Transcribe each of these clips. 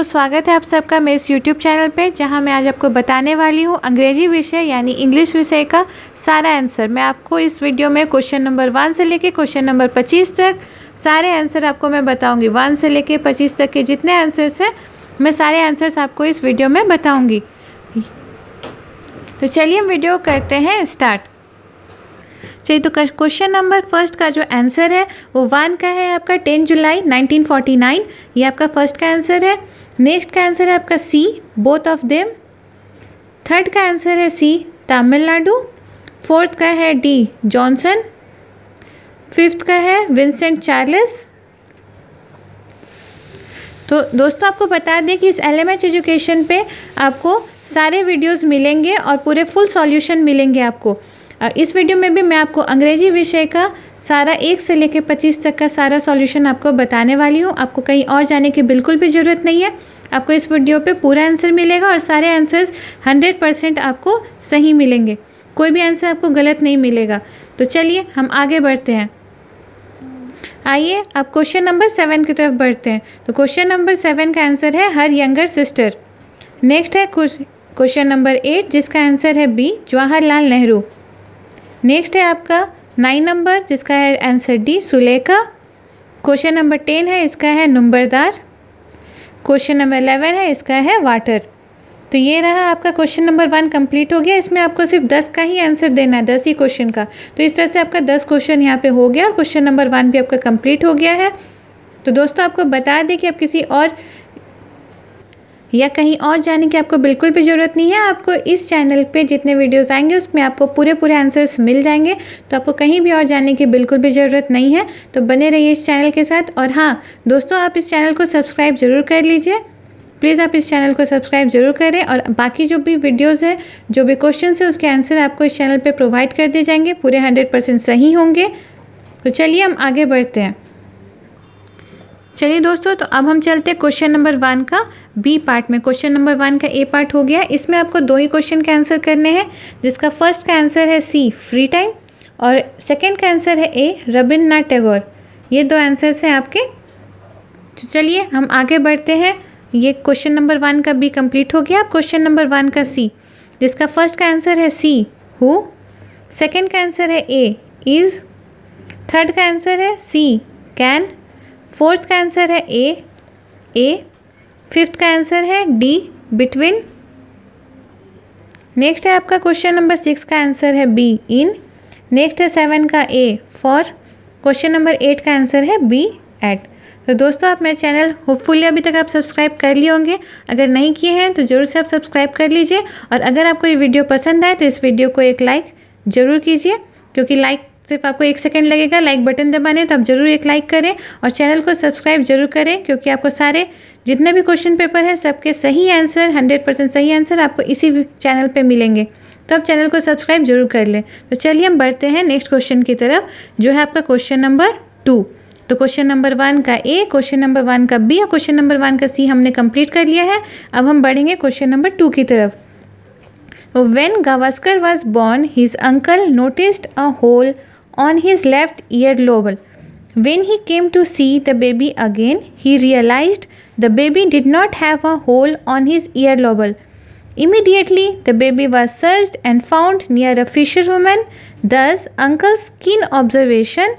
दोस्तों स्वागत है आप सबका मेरे इस यूट्यूब चैनल पे जहां मैं आज आपको बताने वाली हूं अंग्रेजी विषय यानी इंग्लिश विषय का सारा आंसर मैं आपको इस वीडियो में क्वेश्चन नंबर वन से लेके क्वेश्चन नंबर पच्चीस तक सारे आंसर आपको मैं बताऊंगी वन से लेके पच्चीस तक के जितने आंसर्स हैं मैं सारे आंसर्स आपको इस वीडियो में बताऊँगी तो चलिए हम वीडियो करते हैं स्टार्ट चलिए तो क्वेश्चन नंबर फर्स्ट का जो आंसर है वो वन का है आपका टेन जुलाई 1949 ये आपका फर्स्ट का आंसर है नेक्स्ट का आंसर है आपका C both of them third का आंसर है सी तमिलनाडु फोर्थ का है डी जॉनसन फिफ्थ का है विंसेंट चार्लस तो दोस्तों आपको बता दें कि इस एल एजुकेशन पे आपको सारे वीडियोस मिलेंगे और पूरे फुल सॉल्यूशन मिलेंगे आपको इस वीडियो में भी मैं आपको अंग्रेजी विषय का सारा एक से लेकर पच्चीस तक का सारा सॉल्यूशन आपको बताने वाली हूँ आपको कहीं और जाने की बिल्कुल भी ज़रूरत नहीं है आपको इस वीडियो पे पूरा आंसर मिलेगा और सारे आंसर्स हंड्रेड परसेंट आपको सही मिलेंगे कोई भी आंसर आपको गलत नहीं मिलेगा तो चलिए हम आगे बढ़ते हैं आइए अब क्वेश्चन नंबर सेवन की तरफ बढ़ते हैं तो क्वेश्चन नंबर सेवन का आंसर है हर यंगर सिस्टर नेक्स्ट है क्वेश्चन नंबर एट जिसका आंसर है बी जवाहरलाल नेहरू नेक्स्ट है आपका नाइन नंबर जिसका है answer D Sulekha question number ten है इसका है नंबरदार क्वेश्चन नंबर अलेवन है इसका है वाटर तो ये रहा आपका क्वेश्चन नंबर वन कंप्लीट हो गया इसमें आपको सिर्फ दस का ही आंसर देना है दस ही क्वेश्चन का तो इस तरह से आपका दस क्वेश्चन यहाँ पे हो गया और क्वेश्चन नंबर वन भी आपका कंप्लीट हो गया है तो दोस्तों आपको बता दें कि आप किसी और या कहीं और जाने की आपको बिल्कुल भी ज़रूरत नहीं है आपको इस चैनल पे जितने वीडियोस आएंगे उसमें आपको पूरे पूरे आंसर्स मिल जाएंगे तो आपको कहीं भी और जाने की बिल्कुल भी ज़रूरत नहीं है तो बने रहिए इस चैनल के साथ और हाँ दोस्तों आप इस चैनल को सब्सक्राइब ज़रूर कर लीजिए प्लीज़ आप इस चैनल को सब्सक्राइब जरूर करें और बाकी जो भी वीडियोस हैं जो भी क्वेश्चन है उसके आंसर आपको इस चैनल पे प्रोवाइड कर दिए जाएंगे पूरे हंड्रेड परसेंट सही होंगे तो चलिए हम आगे बढ़ते हैं चलिए दोस्तों तो अब हम चलते हैं क्वेश्चन नंबर वन का बी पार्ट में क्वेश्चन नंबर वन का ए पार्ट हो गया इसमें आपको दो ही क्वेश्चन के आंसर करने हैं जिसका फर्स्ट का आंसर है सी फ्री टाइम और सेकंड का आंसर है ए रविन्द्रनाथ टैगोर ये दो आंसर्स हैं आपके तो चलिए हम आगे बढ़ते हैं ये क्वेश्चन नंबर वन का बी कंप्लीट हो गया क्वेश्चन नंबर वन का सी जिसका फर्स्ट का आंसर है सी हु सेकेंड का आंसर है ए इज़ थर्ड का आंसर है सी कैन फोर्थ का आंसर है ए ए फिफ्थ का आंसर है डी बिटवीन नेक्स्ट है आपका क्वेश्चन नंबर सिक्स का आंसर है बी इन नेक्स्ट है सेवन का A for question number eight का आंसर है बी एट तो दोस्तों आप मेरे चैनल होपफुली अभी तक आप सब्सक्राइब कर लिए होंगे अगर नहीं किए हैं तो ज़रूर से आप सब्सक्राइब कर लीजिए और अगर आपको ये वीडियो पसंद आए तो इस वीडियो को एक लाइक ज़रूर कीजिए क्योंकि लाइक सिर्फ आपको एक सेकेंड लगेगा लाइक बटन दबाने तो आप जरूर एक लाइक करें और चैनल को सब्सक्राइब जरूर करें क्योंकि आपको सारे जितने भी क्वेश्चन पेपर हैं सबके सही आंसर हंड्रेड परसेंट सही आंसर आपको इसी चैनल पर मिलेंगे तो आप चैनल को सब्सक्राइब जरूर कर लें तो चलिए हम बढ़ते हैं नेक्स्ट क्वेश्चन की तरफ जो है आपका क्वेश्चन नंबर टू तो क्वेश्चन नंबर वन का ए क्वेश्चन नंबर वन का बी और क्वेश्चन नंबर वन का सी हमने कंप्लीट कर लिया है अब हम बढ़ेंगे क्वेश्चन नंबर टू की तरफ when Gavaskar was born his uncle noticed a hole on his left ear lobe. When he came to see the baby again, he realized the baby did not have a hole on his ear lobe. Immediately, the baby was searched and found near a fisherwoman. Thus, uncle's keen observation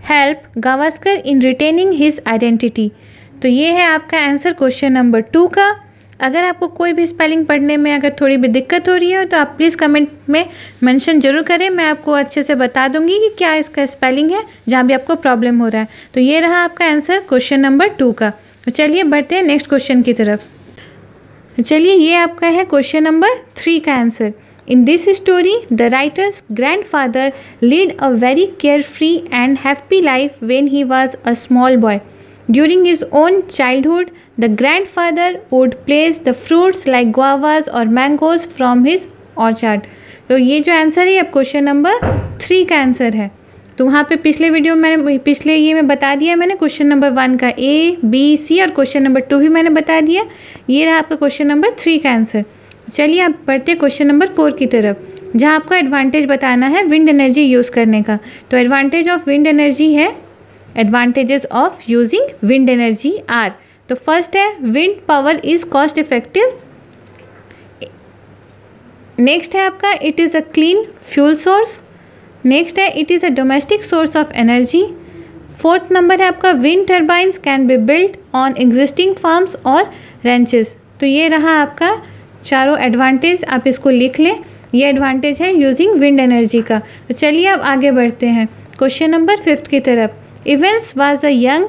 helped Gavaskar in retaining his identity. तो ये है आपका answer question number two का अगर आपको कोई भी spelling पढ़ने में अगर थोड़ी भी दिक्कत हो रही है तो आप प्लीज़ कमेंट में मेंशन जरूर करें मैं आपको अच्छे से बता दूंगी कि क्या इसका स्पेलिंग है जहाँ भी आपको प्रॉब्लम हो रहा है तो ये रहा आपका आंसर क्वेश्चन नंबर टू का तो चलिए बढ़ते हैं नेक्स्ट क्वेश्चन की तरफ तो चलिए ये आपका है क्वेश्चन नंबर थ्री का answer in this story the writer's grandfather lead a very carefree and happy life when he was a small boy During his own childhood, the grandfather would place the fruits like guavas or mangoes from his orchard. तो ये जो answer है अब question number three का answer है तो वहाँ पे पिछले वीडियो में मैंने पिछले ये मैं बता दिया मैंने क्वेश्चन नंबर वन का ए बी सी और क्वेश्चन नंबर टू भी मैंने बता दिया ये रहा आपका क्वेश्चन नंबर थ्री का आंसर चलिए आप बढ़ते क्वेश्चन नंबर फोर की तरफ जहाँ आपको एडवांटेज बताना है विंड एनर्जी यूज़ करने का तो एडवांटेज ऑफ विंड एनर्जी है advantages of using wind energy are तो फर्स्ट है wind power is cost effective next है आपका it is a clean fuel source next है it is a domestic source of energy fourth number है आपका wind turbines can be built on existing farms और ranches तो ये रहा आपका चारों एडवांटेज आप इसको लिख लें ये एडवांटेज है यूजिंग विंड एनर्जी का तो चलिए अब आगे बढ़ते हैं क्वेश्चन नंबर फिफ्थ की तरफ Evans was a young,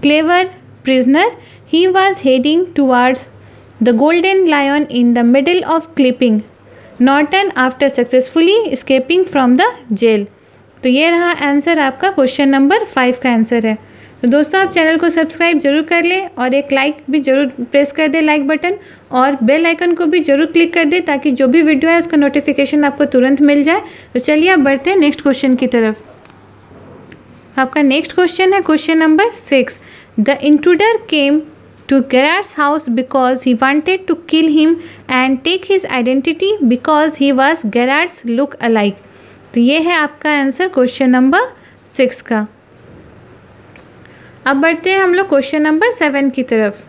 clever prisoner. He was heading towards the Golden Lion in the middle of clipping. Norton after successfully escaping from the jail. तो ये रहा आंसर आपका क्वेश्चन नंबर फाइव का answer है तो दोस्तों आप चैनल को सब्सक्राइब जरूर कर लें और एक लाइक भी जरूर प्रेस कर दें लाइक बटन और बेल आइकन को भी जरूर क्लिक कर दें ताकि जो भी वीडियो है उसका नोटिफिकेशन आपको तुरंत मिल जाए तो चलिए आप बढ़ते हैं नेक्स्ट क्वेश्चन की तरफ आपका नेक्स्ट क्वेश्चन है question number six the intruder came to गरार्स house because he wanted to kill him and take his identity because he was गरार्स लुक अलाइक तो ये है आपका आंसर क्वेश्चन नंबर सिक्स का अब बढ़ते हैं हम लोग क्वेश्चन नंबर सेवन की तरफ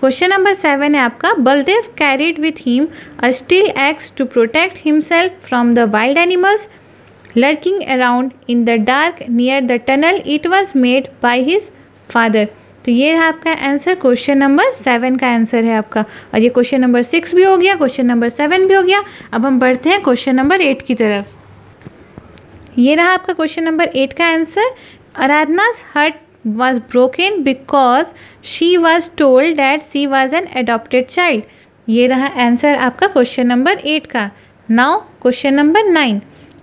क्वेश्चन नंबर सेवन है आपका Baldev carried with him a steel axe to protect himself from the wild animals lurking around in the dark near the tunnel it was made by his father तो ये है आपका answer question number seven का answer है आपका और ये question number six भी हो गया क्वेश्चन नंबर सेवन भी हो गया अब हम बढ़ते हैं क्वेश्चन नंबर एट की तरफ ये रहा आपका क्वेश्चन नंबर एट का आंसर आराधनास heart was broken because she was told that she was an adopted child ये रहा आंसर आपका क्वेश्चन नंबर एट का now question number nine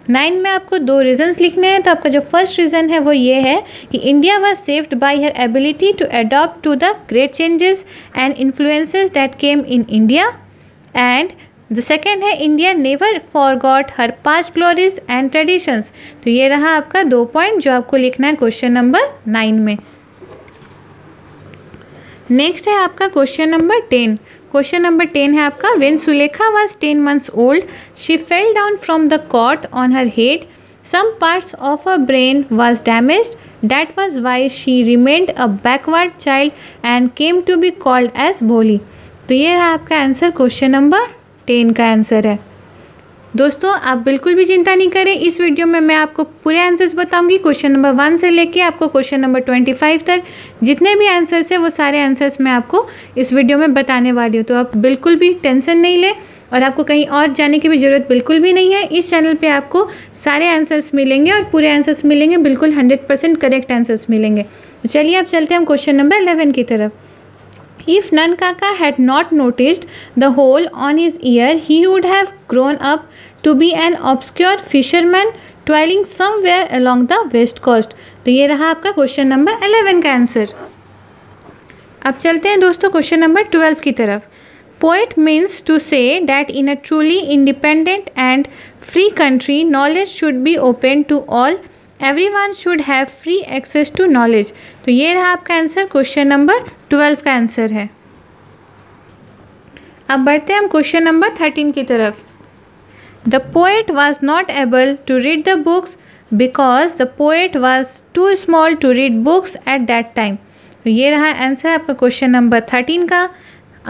nine में आपको दो रीजंस लिखने हैं तो आपका जो फर्स्ट रीज़न है वो ये है कि India was saved by her ability to adopt to the great changes and influences that came in India and the second है India never forgot her past glories and traditions तो ये रहा आपका दो पॉइंट जो आपको लिखना है क्वेश्चन नंबर नाइन में नेक्स्ट है आपका question number ten question number ten है आपका when Sulekha was ten months old she fell down from the cot on her head some parts of a brain was damage that was why she remained a backward child and came to be called as Bholi तो ये है आपका answer question number ten का answer है दोस्तों आप बिल्कुल भी चिंता नहीं करें इस वीडियो में मैं आपको पूरे आंसर्स बताऊंगी क्वेश्चन नंबर वन से लेके आपको क्वेश्चन नंबर ट्वेंटी फाइव तक जितने भी आंसर्स हैं वो सारे आंसर्स मैं आपको इस वीडियो में बताने वाली हूँ तो आप बिल्कुल भी टेंशन नहीं लें और आपको कहीं और जाने की भी ज़रूरत बिल्कुल भी नहीं है इस चैनल पर आपको सारे आंसर्स मिलेंगे और पूरे आंसर्स मिलेंगे बिल्कुल हंड्रेड परसेंट करेक्ट आंसर्स मिलेंगे तो चलिए आप चलते हैं हम क्वेश्चन नंबर अलेवन की तरफ if Nan Kaka had not noticed the hole on his ear he would have grown up to be an obscure fisherman toiling somewhere along the west coast तो ये रहा आपका क्वेश्चन नंबर अलेवन का answer अब चलते हैं दोस्तों क्वेश्चन नंबर ट्वेल्व की तरफ poet means to say that in a truly independent and free country knowledge should be open to all everyone should have free access to knowledge तो ये रहा आपका आंसर क्वेश्चन नंबर ट्वेल्व का answer है अब बढ़ते हैं हम क्वेश्चन नंबर थर्टीन की तरफ the poet was not able to read the books because the poet was too small to read books at that time तो ये रहा आंसर आपका क्वेश्चन नंबर थर्टीन का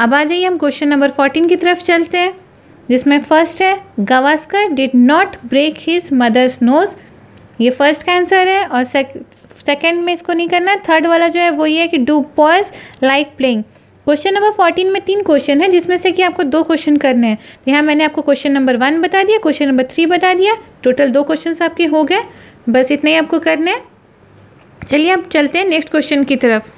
अब आ जाइए हम क्वेश्चन नंबर फोर्टीन की तरफ चलते हैं जिसमें फर्स्ट है Gavaskar did not break his mother's nose ये फर्स्ट का आंसर है और सेकेंड में इसको नहीं करना थर्ड वाला जो है वो ये है कि do pause like playing question number fourteen में तीन क्वेश्चन है जिसमें से कि आपको दो क्वेश्चन करने हैं तो यहाँ मैंने आपको क्वेश्चन नंबर वन बता दिया क्वेश्चन नंबर थ्री बता दिया टोटल दो क्वेश्चन आपके हो गए बस इतने ही आपको करने हैं चलिए अब चलते हैं नेक्स्ट क्वेश्चन की तरफ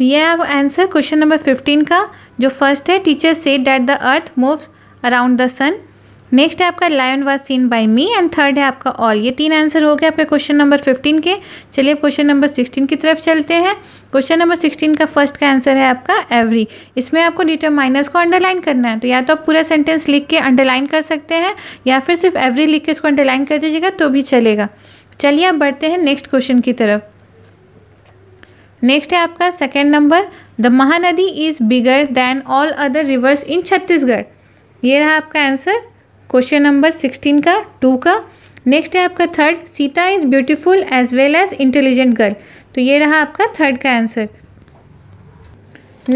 यह है आंसर क्वेश्चन नंबर फिफ्टीन का जो फर्स्ट है टीचर से that the earth moves around the sun next है आपका lion was seen by me and third है आपका ऑल ये तीन आंसर हो गए आपके क्वेश्चन नंबर फिफ्टीन के चलिए क्वेश्चन नंबर सिक्सटीन की तरफ चलते हैं क्वेश्चन नंबर सिक्सटीन का फर्स्ट का आंसर है आपका एवरी इसमें आपको माइनस को अंडरलाइन करना है तो या तो आप पूरा सेंटेंस लिख के अंडरलाइन कर सकते हैं या फिर सिर्फ एवरी लिख के इसको अंडरलाइन कर दीजिएगा तो भी चलेगा चलिए आप बढ़ते हैं नेक्स्ट क्वेश्चन की तरफ नेक्स्ट है आपका second number the Mahanadi is bigger than all other rivers in Chhattisgarh ये रहा आपका आंसर क्वेश्चन नंबर सिक्सटीन का टू का नेक्स्ट है आपका third Sita is beautiful as well as intelligent girl तो ये रहा आपका थर्ड का आंसर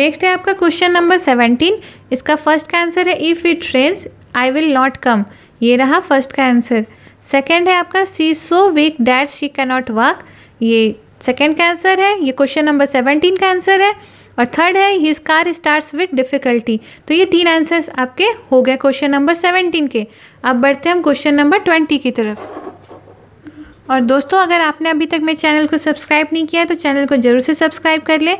नेक्स्ट है आपका क्वेश्चन नंबर सेवेंटीन इसका फर्स्ट का आंसर है if it rains I will not come ये रहा फर्स्ट का आंसर सेकेंड है आपका she so weak that she cannot work ये सेकेंड का आंसर है ये क्वेश्चन नंबर सेवनटीन का आंसर है और थर्ड है his car starts with difficulty तो ये तीन आंसर्स आपके हो गए क्वेश्चन नंबर सेवनटीन के अब बढ़ते हैं हम क्वेश्चन नंबर ट्वेंटी की तरफ और दोस्तों अगर आपने अभी तक मेरे चैनल को सब्सक्राइब नहीं किया है तो चैनल को ज़रूर से सब्सक्राइब कर ले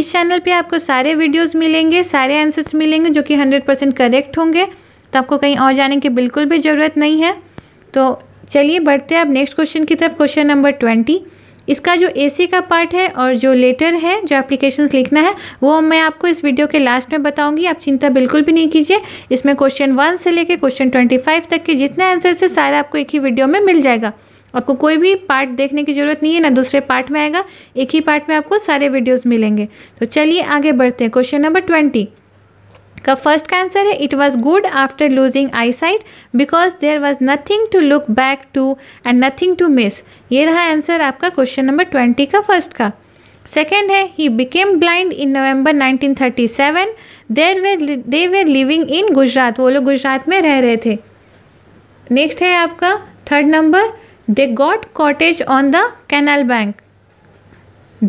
इस चैनल पे आपको सारे वीडियोस मिलेंगे सारे आंसर्स मिलेंगे जो कि 100 परसेंट करेक्ट होंगे तो आपको कहीं और जाने की बिल्कुल भी ज़रूरत नहीं है तो चलिए बढ़ते हैं अब नेक्स्ट क्वेश्चन की तरफ क्वेश्चन नंबर ट्वेंटी इसका जो ए का पार्ट है और जो लेटर है जो एप्लीकेशन लिखना है वो मैं आपको इस वीडियो के लास्ट में बताऊंगी आप चिंता बिल्कुल भी नहीं कीजिए इसमें क्वेश्चन वन से लेकर क्वेश्चन ट्वेंटी फाइव तक के जितने आंसर है सारा आपको एक ही वीडियो में मिल जाएगा आपको कोई भी पार्ट देखने की ज़रूरत नहीं है ना दूसरे पार्ट में आएगा एक ही पार्ट में आपको सारे वीडियोज़ मिलेंगे तो चलिए आगे बढ़ते हैं क्वेश्चन नंबर ट्वेंटी का फर्स्ट आंसर है it was good after losing eyesight because there was nothing to look back to and nothing to miss ये रहा आंसर आपका क्वेश्चन नंबर ट्वेंटी का फर्स्ट का सेकेंड है he became blind in November 1937 there were they were living in Gujarat वो लोग गुजरात में रह रहे थे नेक्स्ट है आपका third number they got cottage on the canal bank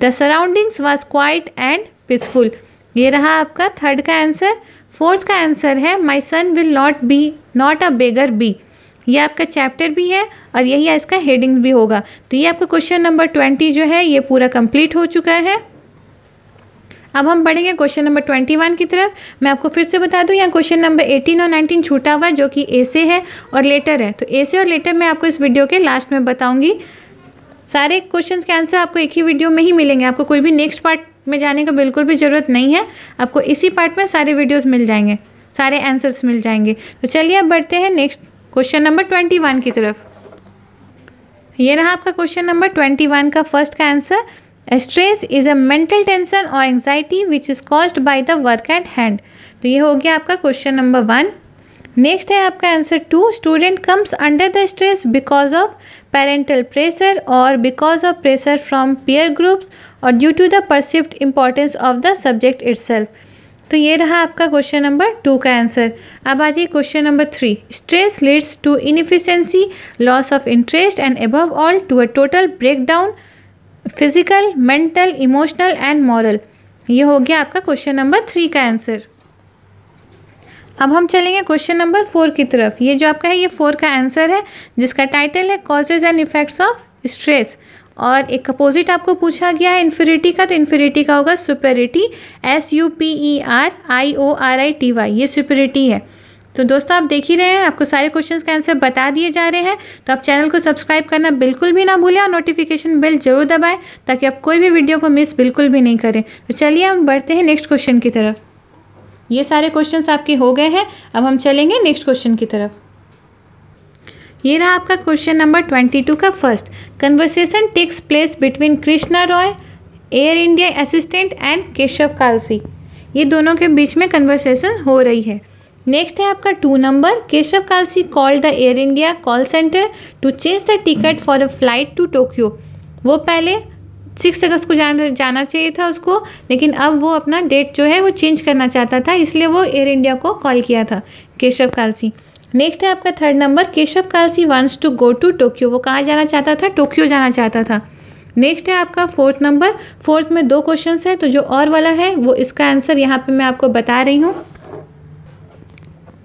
the surroundings was quite and peaceful ये रहा आपका थर्ड का आंसर फोर्थ का आंसर है my son will not be not a beggar be ये आपका चैप्टर भी है और यही इसका हेडिंग भी होगा तो ये आपका क्वेश्चन नंबर ट्वेंटी जो है ये पूरा कंप्लीट हो चुका है अब हम बढ़ेंगे क्वेश्चन नंबर ट्वेंटी वन की तरफ मैं आपको फिर से बता दूं यहाँ क्वेश्चन नंबर एटीन और नाइनटीन छूटा हुआ जो कि ए से है और लेटर है तो ए से और लेटर मैं आपको इस वीडियो के लास्ट में बताऊंगी सारे क्वेश्चन के आंसर आपको एक ही वीडियो में ही मिलेंगे आपको कोई भी नेक्स्ट पार्ट में जाने का बिल्कुल भी ज़रूरत नहीं है आपको इसी पार्ट में सारे वीडियोज़ मिल जाएंगे सारे आंसर्स मिल जाएंगे तो चलिए अब बढ़ते हैं next question number twenty one की तरफ ये रहा आपका क्वेश्चन नंबर ट्वेंटी वन का फर्स्ट का answer stress is a mental tension और anxiety which is caused by the work at hand तो ये हो गया आपका क्वेश्चन नंबर वन नेक्स्ट है आपका answer two student comes under the stress because of parental pressure और because of pressure from peer groups और due to the perceived importance of the subject itself तो ये रहा आपका क्वेश्चन नंबर टू का answer अब आ जाइए question number three stress leads to inefficiency loss of interest and above all to a total breakdown physical mental emotional and moral ये हो गया आपका क्वेश्चन नंबर थ्री का आंसर अब हम चलेंगे क्वेश्चन नंबर फोर की तरफ ये जो आपका है ये फोर का आंसर है जिसका टाइटल है causes and effects of stress और एक अपोजिट आपको पूछा गया है इन्फिरीटी का तो इन्फिरीटी का होगा superiority S U P E R I O R I T Y ये सुपेरिटी है तो दोस्तों आप देख ही रहे हैं आपको सारे क्वेश्चन का आंसर बता दिए जा रहे हैं तो आप चैनल को सब्सक्राइब करना बिल्कुल भी ना भूलें और नोटिफिकेशन बिल जरूर दबाएँ ताकि आप कोई भी वीडियो को मिस बिल्कुल भी नहीं करें तो चलिए हम बढ़ते हैं नेक्स्ट क्वेश्चन की तरफ ये सारे क्वेश्चंस आपके हो गए हैं अब हम चलेंगे नेक्स्ट क्वेश्चन की तरफ ये रहा आपका क्वेश्चन नंबर ट्वेंटी टू का first conversation takes place between Krishna Roy Air India assistant and Keshav Kalsi ये दोनों के बीच में कन्वर्सेशन हो रही है नेक्स्ट है आपका two number Keshav Kalsi call the Air India call centre to change the ticket for a flight to Tokyo वो पहले सिक्स अगस्त को जान जाना चाहिए था उसको लेकिन अब वो अपना डेट जो है वो चेंज करना चाहता था इसलिए वो एयर इंडिया को कॉल किया था केशव कालसी नेक्स्ट है आपका third number Keshav Kalsi wants to go to Tokyo वो कहाँ जाना चाहता था टोक्यो जाना चाहता था नेक्स्ट है आपका फोर्थ नंबर फोर्थ में दो क्वेश्चन है तो जो और वाला है वो इसका आंसर यहाँ पर मैं आपको बता रही हूँ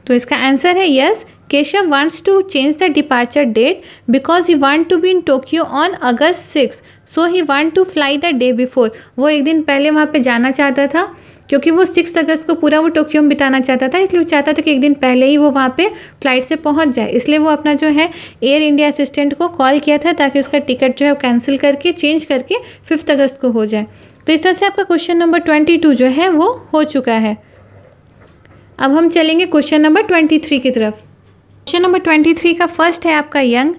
तो इसका आंसर है yes Keshav wants to change the departure date because you want to be in Tokyo on August six so he want to fly the day before वो एक दिन पहले वहाँ पे जाना चाहता था क्योंकि वो सिक्स अगस्त को पूरा वो टोक्यो में बिताना चाहता था इसलिए वो चाहता था कि एक दिन पहले ही वो वहाँ पे फ्लाइट से पहुँच जाए इसलिए वो अपना जो है एयर इंडिया असिस्टेंट को कॉल किया था ताकि उसका टिकट जो है वो कैंसिल करके चेंज करके फिफ्थ अगस्त को हो जाए तो इस तरह से आपका क्वेश्चन नंबर ट्वेंटी टू जो है वो हो चुका है अब हम चलेंगे क्वेश्चन नंबर ट्वेंटी थ्री की तरफ क्वेश्चन नंबर ट्वेंटी थ्री का फर्स्ट है आपका यंग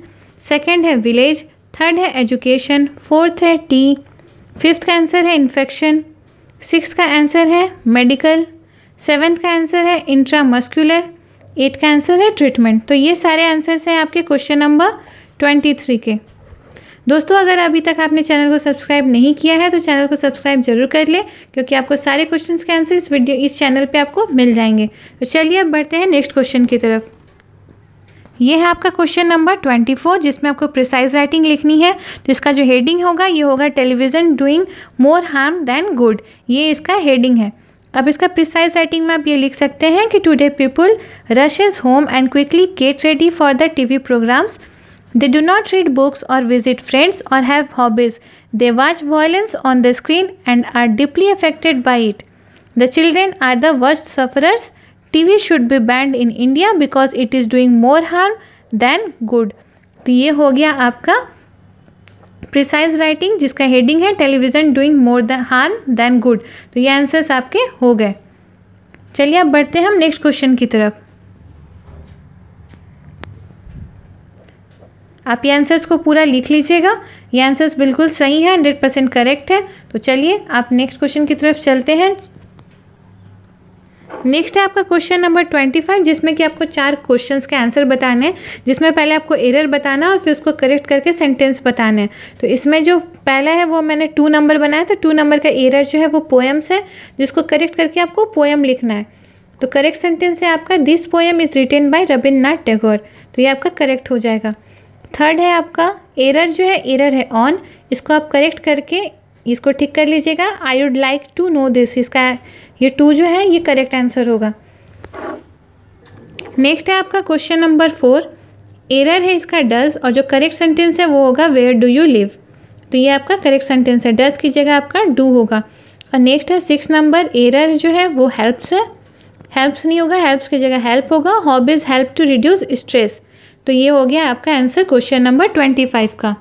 सेकेंड है विलेज थर्ड है एजुकेशन फोर्थ है टी फिफ्थ का आंसर है इन्फेक्शन सिक्स का आंसर है मेडिकल सेवन्थ का आंसर है इंट्रामस्कुलर एट का आंसर है ट्रीटमेंट तो ये सारे आंसर्स हैं आपके क्वेश्चन नंबर ट्वेंटी थ्री के दोस्तों अगर अभी तक आपने चैनल को सब्सक्राइब नहीं किया है तो चैनल को सब्सक्राइब जरूर कर ले क्योंकि आपको सारे क्वेश्चंस के आंसर इस वीडियो इस चैनल पे आपको मिल जाएंगे तो चलिए अब बढ़ते हैं नेक्स्ट क्वेश्चन की तरफ ये है आपका क्वेश्चन नंबर ट्वेंटी फोर जिसमें आपको प्रिसाइज राइटिंग लिखनी है तो इसका जो हेडिंग होगा ये होगा television doing more harm than good ये इसका हेडिंग है अब इसका प्रिसाइज राइटिंग में आप ये लिख सकते हैं कि today people rush is home and quickly get ready for the T V programmes they do not read books और विजिट फ्रेंड्स और have hobbies they watch violence on the screen and are deeply affected by it the children are the worst sufferers TV should be banned in India because it is doing more harm than good तो ये हो गया आपका precise writing जिसका heading है television doing more the harm than good तो ये answers आपके हो गए चलिए अब बढ़ते हैं हम नेक्स्ट क्वेश्चन की तरफ आप ये आंसर्स को पूरा लिख लीजिएगा ये आंसर्स बिल्कुल सही है हंड्रेड परसेंट करेक्ट है तो चलिए आप नेक्स्ट क्वेश्चन की तरफ चलते हैं नेक्स्ट है आपका क्वेश्चन नंबर ट्वेंटी फाइव जिसमें कि आपको चार क्वेश्चंस के आंसर बताने हैं जिसमें पहले आपको एरर बताना और फिर उसको करेक्ट करके सेंटेंस बताना है तो इसमें जो पहला है वो मैंने टू नंबर बनाया तो टू नंबर का एरर जो है वो पोएम्स है जिसको करेक्ट करके आपको पोएम लिखना है तो करेक्ट सेंटेंस है आपका this poem is written by Rabindranath Tagore तो ये आपका करेक्ट हो जाएगा थर्ड है आपका एरर जो है एरर है ऑन इसको आप करेक्ट करके इसको ठीक कर लीजिएगा I would like to know this इसका ये टू जो है ये करेक्ट आंसर होगा नेक्स्ट है आपका क्वेश्चन नंबर फोर एरर है इसका डज और जो करेक्ट सेंटेंस है वो होगा वेयर डू यू लिव तो ये आपका करेक्ट सेंटेंस है डज की जगह आपका डू होगा और नेक्स्ट है सिक्स नंबर एरर जो है वो हेल्प्स है हेल्प्स नहीं होगा हेल्प्स की जगह हेल्प होगा hobbies help to reduce stress तो ये हो गया आपका answer question number twenty five का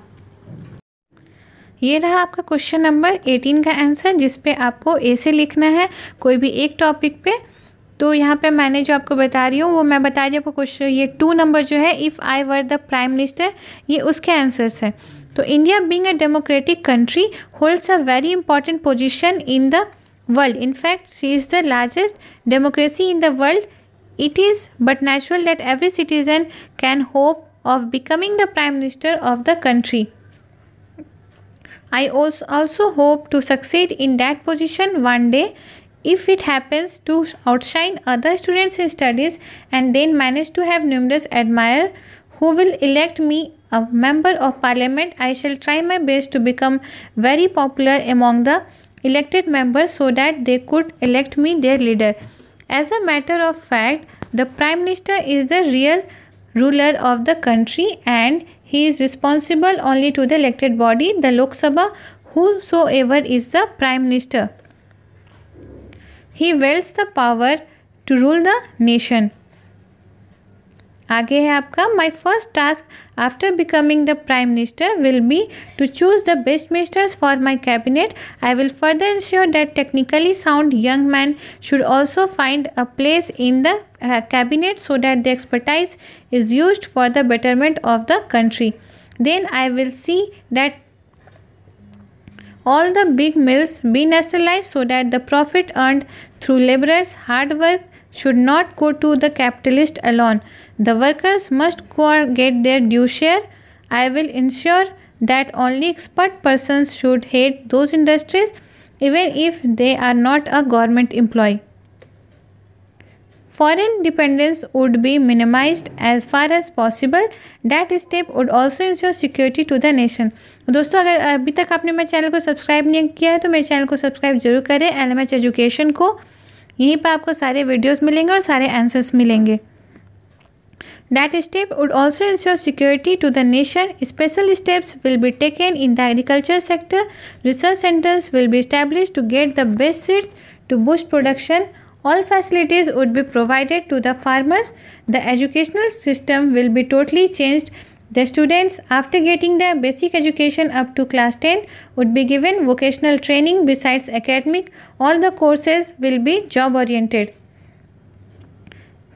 ये रहा आपका क्वेश्चन नंबर एटीन का आंसर जिस पे आपको ऐसे लिखना है कोई भी एक टॉपिक पे तो यहाँ पे मैंने जो आपको बता रही हूँ वो मैं बता रही हूँ आपको क्वेश्चन ये टू नंबर जो है if I were the prime minister ये उसके आंसर्स है तो India being a democratic country holds a very important position in the world in fact is the largest democracy in the world it is but natural that every citizen can hope of becoming the prime minister of the country I also hope to succeed in that position one day if it happens to outshine other students in studies and then manage to have numerous admirers who will elect me a member of parliament. I shall try my best to become very popular among the elected members so that they could elect me their leader. As a matter of fact, the prime minister is the real ruler of the country and he is responsible only to the elected body, the Lok Sabha, whosoever is the Prime Minister. He wields the power to rule the nation. आगे है आपका my first task after becoming the prime minister will be to choose the best ministers for my cabinet I will further ensure that technically sound young man should also find a place in the uh, cabinet so that the expertise is used for the betterment of the country then i will see that all the big mills be nationalized so that the profit earned through laborers hard work should not go to the capitalist alone the workers must get their due share i will ensure that only expert persons should head those industries even if they are not a government employee Foreign dependence would be minimized as far as possible. That step would also ensure security to the nation. दोस्तों अगर अभी तक आपने मेरे channel को subscribe नहीं किया है तो मेरे चैनल को सब्सक्राइब जरूर करें एल एजुकेशन को यहीं पर आपको सारे वीडियोस मिलेंगे और सारे आंसर्स मिलेंगे That step would also ensure security to the nation. Special steps will be taken in the agriculture sector. Research centers will be established to get the best seeds to boost production. All facilities would be provided to the farmers. The educational system will be totally changed. The students, after getting their basic education up to class 10, would be given vocational training besides academic. All the courses will be job oriented.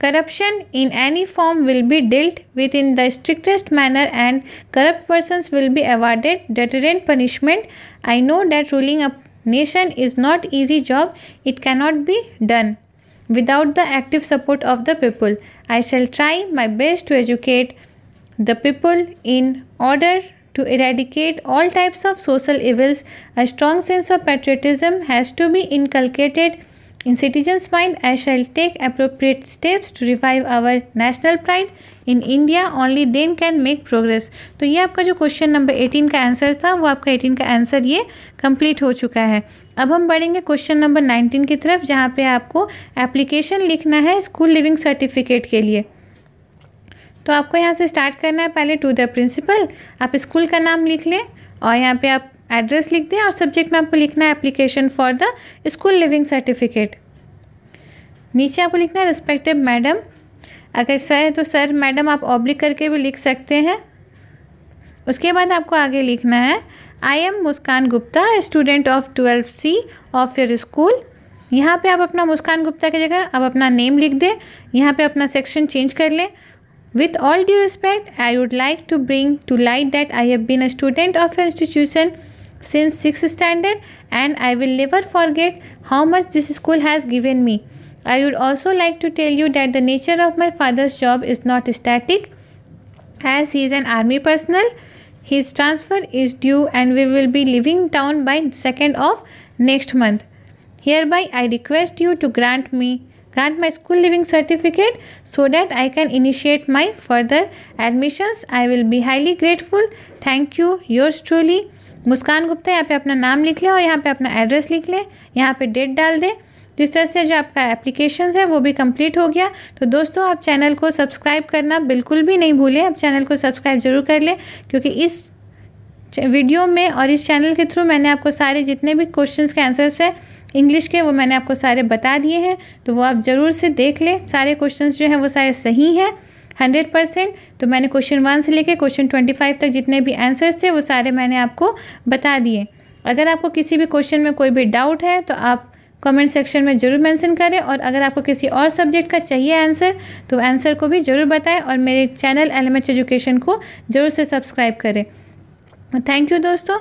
Corruption in any form will be dealt with in the strictest manner and corrupt persons will be awarded deterrent punishment. I know that ruling up Nation is not easy job. It cannot be done without the active support of the people. I shall try my best to educate the people in order to eradicate all types of social evils. A strong sense of patriotism has to be inculcated in citizens' mind. I shall take appropriate steps to revive our national pride in India only then can make progress तो ये आपका जो question number eighteen का answer था वो आपका eighteen का answer ये कंप्लीट हो चुका है अब हम बढ़ेंगे क्वेश्चन नंबर नाइनटीन की तरफ जहाँ पे आपको एप्लीकेशन लिखना है स्कूल लिविंग सर्टिफिकेट के लिए तो आपको यहाँ से स्टार्ट करना है पहले टू द प्रिंसिपल आप स्कूल का नाम लिख लें और यहाँ पे आप एड्रेस लिख दें और सब्जेक्ट में आपको लिखना है application for the school leaving certificate नीचे आपको लिखना है रिस्पेक्टिव मैडम अगर स है तो सर मैडम आप ऑब्लिक करके भी लिख सकते हैं उसके बाद आपको आगे लिखना है I am Muskan Gupta student of twelve C of your school यहाँ पे आप अपना मुस्कान गुप्ता की जगह अब अपना नेम लिख दें यहाँ पे अपना सेक्शन चेंज कर लें with all due respect I would like to bring to like that I have been a student of institution since six standard and I will never get how much this school has given me I would also like to tell you that the nature of my father's job is not static as he is an army personnel. His transfer is due and we will be leaving town by 2nd of next month. Hereby I request you to grant me grant my school leaving certificate so that I can initiate my further admissions. I will be highly grateful. Thank you. Yours truly Muskan Gupta. यहाँ पे अपना नाम लिख लें और यहाँ पे अपना एड्रेस लिख लें यहाँ पे डेट डाल दें जिस तरह से जो आपका एप्लीकेशन है वो भी कंप्लीट हो गया तो दोस्तों आप चैनल को सब्सक्राइब करना बिल्कुल भी नहीं भूलें आप चैनल को सब्सक्राइब ज़रूर कर लें क्योंकि इस वीडियो में और इस चैनल के थ्रू मैंने आपको सारे जितने भी क्वेश्चन के आंसर्स है इंग्लिश के वो मैंने आपको सारे बता दिए हैं तो वो आप ज़रूर से देख लें सारे क्वेश्चन जो हैं वो सारे सही हैं हंड्रेड परसेंट तो मैंने क्वेश्चन वन से लेके क्वेश्चन ट्वेंटी फाइव तक जितने भी आंसर्स थे वो सारे मैंने आपको बता दिए अगर आपको किसी भी क्वेश्चन में कोई भी डाउट है तो आप कमेंट सेक्शन में ज़रूर मेंशन करें और अगर आपको किसी और सब्जेक्ट का चाहिए आंसर तो आंसर को भी ज़रूर बताएं और मेरे चैनल एल एजुकेशन को ज़रूर से सब्सक्राइब करें थैंक यू दोस्तों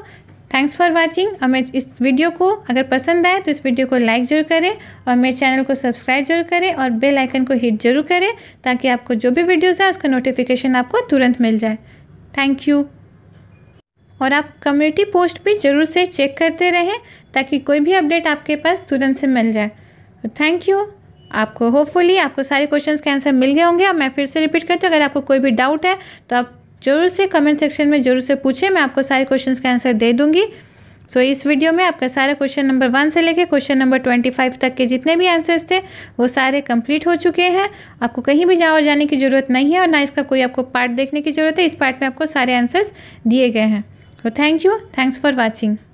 थैंक्स फॉर वॉचिंग और मैं इस वीडियो को अगर पसंद आए तो इस वीडियो को लाइक जरूर करें और मेरे चैनल को सब्सक्राइब जरूर करें और बेल आइकन को हिट जरूर करें ताकि आपको जो भी वीडियोस है उसका नोटिफिकेशन आपको तुरंत मिल जाए थैंक यू और आप कम्युनिटी पोस्ट भी ज़रूर से चेक करते रहें ताकि कोई भी अपडेट आपके पास तुरंत से मिल जाए तो थैंक यू आपको होपफुली आपको सारे क्वेश्चन के आंसर मिल गए होंगे और मैं फिर से रिपीट करती हूँ अगर आपको कोई भी डाउट है तो आप जरूर से कमेंट सेक्शन में जरूर से पूछें मैं आपको सारे क्वेश्चन के आंसर दे दूँगी सो so, इस वीडियो में आपका सारा क्वेश्चन नंबर वन से लेके क्वेश्चन नंबर ट्वेंटी फाइव तक के जितने भी आंसर्स थे वो सारे कंप्लीट हो चुके हैं आपको कहीं भी जाओ जाने की ज़रूरत नहीं है और ना इसका कोई आपको पार्ट देखने की ज़रूरत है इस पार्ट में आपको सारे आंसर्स दिए गए हैं So thank you. Thanks for watching.